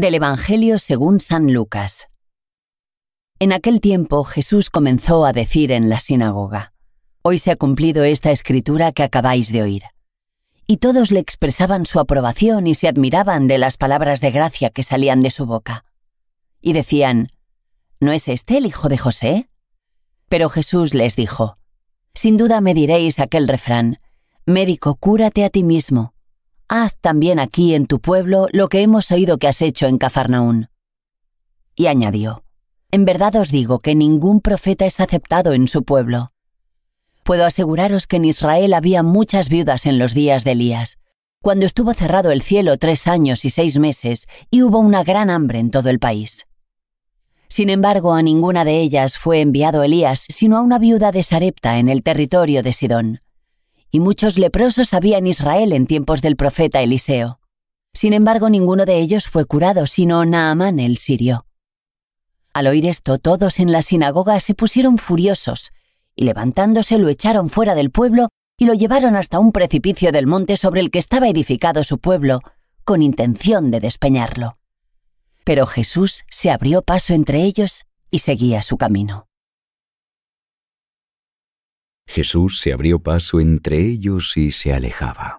Del Evangelio según San Lucas. En aquel tiempo Jesús comenzó a decir en la sinagoga, Hoy se ha cumplido esta escritura que acabáis de oír. Y todos le expresaban su aprobación y se admiraban de las palabras de gracia que salían de su boca. Y decían, ¿No es este el hijo de José? Pero Jesús les dijo, Sin duda me diréis aquel refrán, Médico, cúrate a ti mismo haz también aquí en tu pueblo lo que hemos oído que has hecho en Cafarnaún. Y añadió, En verdad os digo que ningún profeta es aceptado en su pueblo. Puedo aseguraros que en Israel había muchas viudas en los días de Elías, cuando estuvo cerrado el cielo tres años y seis meses y hubo una gran hambre en todo el país. Sin embargo, a ninguna de ellas fue enviado Elías, sino a una viuda de Sarepta en el territorio de Sidón y muchos leprosos había en Israel en tiempos del profeta Eliseo. Sin embargo, ninguno de ellos fue curado, sino Naamán el sirio. Al oír esto, todos en la sinagoga se pusieron furiosos, y levantándose lo echaron fuera del pueblo y lo llevaron hasta un precipicio del monte sobre el que estaba edificado su pueblo, con intención de despeñarlo. Pero Jesús se abrió paso entre ellos y seguía su camino. Jesús se abrió paso entre ellos y se alejaba.